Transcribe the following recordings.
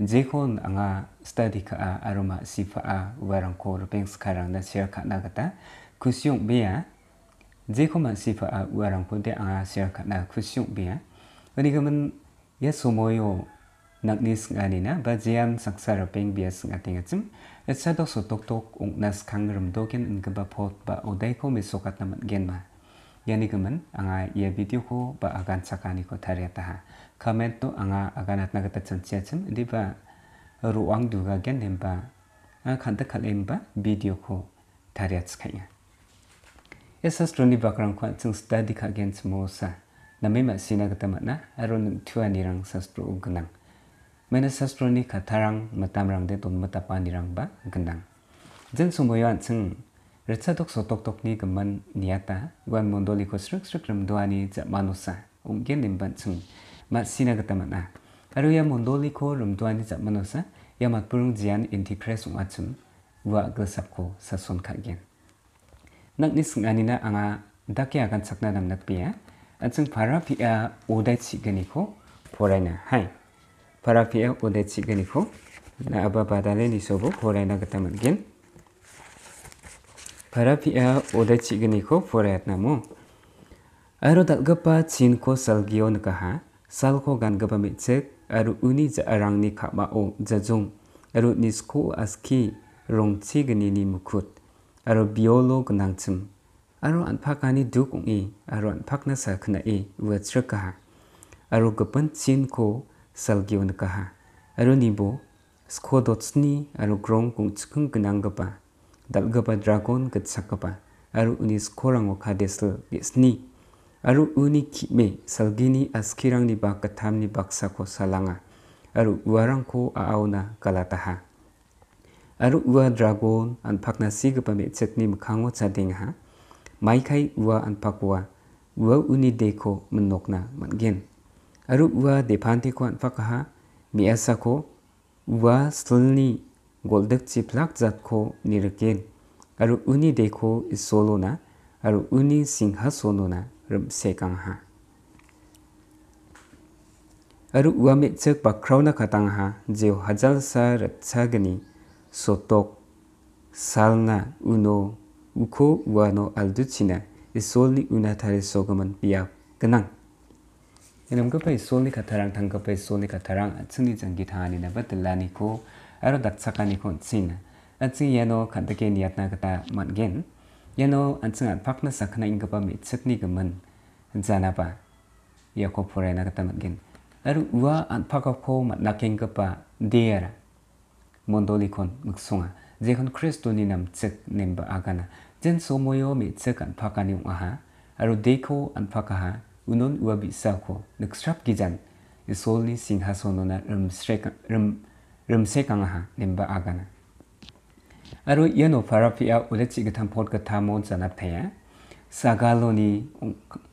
Jekon anga study ka a aroma sifa a warang ko rupeng sekarang dan share ka nagata kusyong bia Jekon ma sifa a warang ko de anga share ka na kusyong bia Oni kamen ya somoyo nagnis sngani na ba jiam saksa rupeng bia sngating atsim etsa ya dok so tok tok ung nas kangram doken unka gaba pot ba odai ko me sokat namat gen ma Yani kamen anga ya video ko ba agan sakani ko tarya kametto anga aganat nagata di ba ruang duga gen demba khanta khalemba video ko tariats khaya esa stroni bakrang kwa chung study kha gen smosa name ma sina gata mana aron thuani rang sastro ugnang mena sastro ni khatharang matam rang de ton mata pani rang ba gnang jen sumoyan chung recha dok so tok ni gaman niata gwan mondoli ko sruk sruk ram doani ja manusa ungen matsina katamana aru ya mondoli ko rumduani japmanosa ya matburung jian intikre sungachum wa glasap ko sason Nak nis nganina anga daki akan ya sakna namnak pia anjing para pia odai chigani ko porena. hai para pia odai chigani ko na aba badale ni sobo poraina katamangin para pia odai chigani ko porena mo. Aro dalgapa chin ko salgio nakaha salko gan gaba me chek aru uni ja arangni khama o jajung aru ni school aski rongchi gani ni mukut aru biolo gnangchim aru anphakani duk ungi aru anphakna sa khna e wachra ka aru gapan chin ko salgiun ka aru nibo sko dotsni aru grong kung chukung gnang gaba dalgaba dragon gitsakaba aru uni skorango khadesl gesni aru uni kime salgini askirangni ba katamni baksako salanga aru uarangko aauna kalataha aru ua dragon anphakna sigipa mechekni mikkango chadengha maikai ua anphakwa ua uni deko mnokna mangen aru ua depantiko anphakaha miasako ua slni goldak chiplak jatko nirgen aru uni deko isolona aru uni singhasolona rum sekang ha aru uame chak pa khraw na khatang ha je hajal sa ra sotok salna uno ukho wano aldu china isolni una thare sogaman pia kenang enam ko khatarang thang ko khatarang chungni jangi thani na ko aru dak chakani china ᱟᱪᱤ ᱭᱮᱱᱚ ᱠᱷᱟᱱᱛᱟᱠᱮ ᱱᱤᱭᱟᱛᱱᱟ ᱠᱟᱛᱟ ᱢᱟᱱᱜᱮᱱ Yano an tsung an pakna sakna ingaba mi tsukni gaman zanaba yako pore na kata magin. Lalu ua an pakako mat nakin gaba deara mondolikon muksunga. Zekon Kristo ni nam tsuk nimba agana. Zen somoyo mi tsuk an pakani uaha. Aru deko an ha. unon ua bisako nukstrap gizan. Isolni singhasono na rumsekangaha nimba agana. 아로이노파라피아우레치그탐포그타몬자나페야사갈로니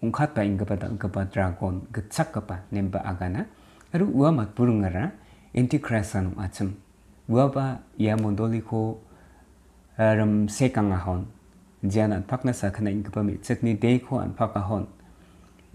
웅카타잉가바다잉가바드라곤그착가바넴바아가나아로우아마부릉가라인티크레산아침우아바야몬돌리코 ram sekang ahon jian an phakna sa khana in kpa mi chakni de kho an phak ahon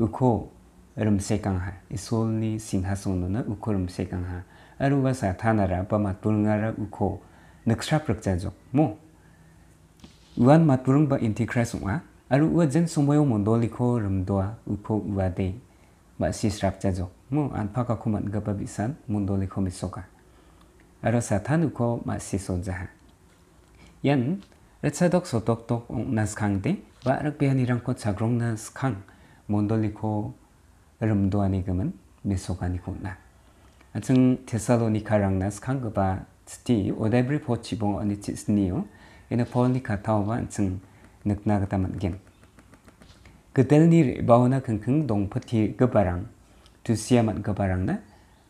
ukho ram sekang ha isol ni singha sonu na ukho ram sekang ha aru wa sa thana ra pa ma tulnga ra ukho नक्सा प्रक्चा जोक mu. uan matburung ba intikras unga aru ua jen sumoyo mondo likho rumdoa upho ua de ba si srapcha jo mu An ka khumat gaba bisan mondo likho misoka aro uko ukho ma si sonja yan retsa dok so tok nas kang de ba rak pe ani rangko chagrong nas kang mondo likho rumdoa ya ni gaman misoka ni khona achung thesalonika rang nas kang gaba Steve o debri po chibong ani chi sniu ina polni katau wan tsung nukna gata man gen. Gedel ni ri bau na keng keng dong pati barang tu sia man barang na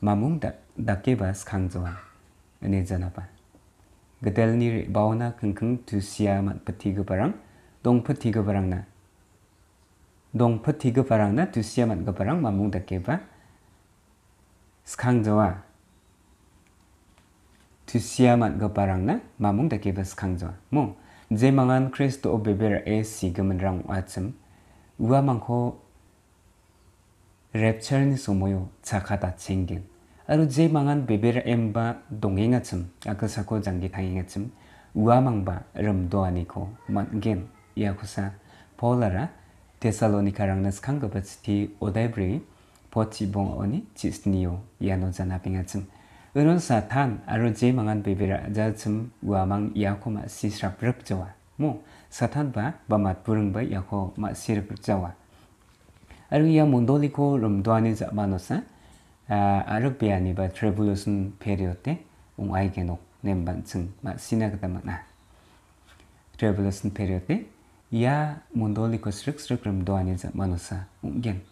mamung da da kebas skang zuan ani zana ba. Gedel ni ri bau na keng keng tu sia man pati barang dong pati barang na dong pati barang na tu sia man barang mamung da keba skang zuan tusiaman ga parang na mamung da kebas kangjwa mo je mangan kristo beber e si rang atsam uwa mangko rapture ni somoyo chakata chenggen aru je mangan beber emba dongenga chum sako janggi thanginga chum uwa mangba ramdo aniko iaku sa polara Thessalonica rangnas khangga pachti odaibri pochi bong oni chisniyo yano jana pingachim Uno satan aroje mangan bibira jachem guamang yako ma sisrap rep jawa. Mo satan ba bamat purung ba yako ma sirap jawa. Aru ya mondoliko rumduani za manosa. Aru ni ba tribulation period te ung aige no nemban chung ma sinagda mana. Tribulation period te ya mondoliko srik srik rumduani za manosa ung gen.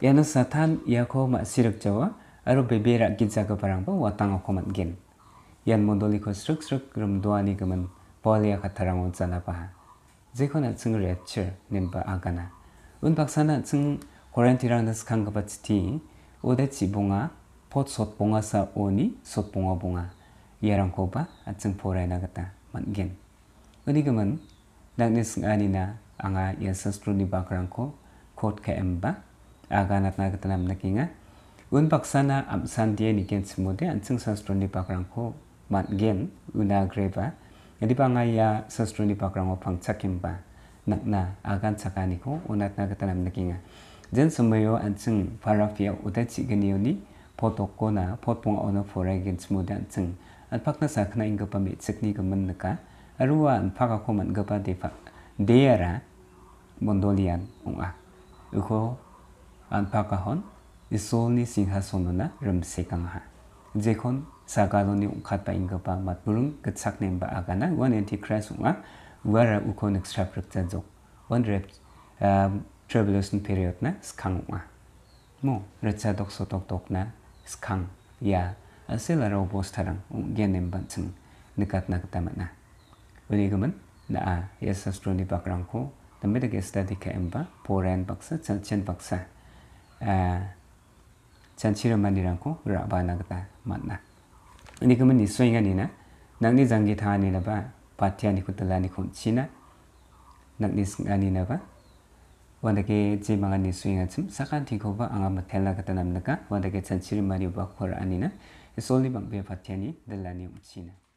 yana satan yako ma sirak jawa aro bebera gitza ka parang pa watang okomat gen yan mondoli ko sruk sruk rum doani gaman polia katarang on zana pa zekona tsung re nimba agana un sana tsung korantirang das kang ka ti, ode chi bunga pot sot bunga sa oni sot bunga bunga yarang ko ba atsung porai na gata man gen uni gaman nagnes ngani na anga yasas truni bakrang ko kot ka emba aganat na ketelam nakinga un paksana am santie ni ken simode an sing sastroni pakrang ko man gen una greba jadi pangaya sastroni pakrang opang cakim ba nak na agan cakani ko unat na ketelam nakinga jen semayo an sing parafia uta cikeni oni potoko na potpong ono fora gen simode an sing an pakna sakna ingga pamit cikni kemen neka aruwa an pakako man gapa defa deyara bondolian unga. Uko an pakahon isol ni singha sonona rum sekangha jekon sagalo ni ukhat pa inga pa mat burum gatsak nem agana one anti christ wa wara ukon extra prakta jok one rep um, tribulation period na skang wa mo ratsa dok so tok na skang ya asela ro bos tarang genem ban chen nikat na kata mat na uli gaman na a yesus tro ni bakrang ko tamedake emba poran baksa chan chan baksa ฉันชื่อมันดีรังกูระบานักตามันนะอันนี้ก็มันนิสัยกันนี่นะนักนิจังกีทานี่ละบ้าปัตยานิคุตลานิคุชินะนักนิสงานี่ละบ้าวันเด็กเจมังนิสัยกันซึมสักการที่เขาบ้าอ่างมาเทลากันนั่นนะก็วันเด็กฉันชื่อมันดีบ้าขวาอันนี้นะ solely บางเบียปัตยานิเดลานิคุชินะ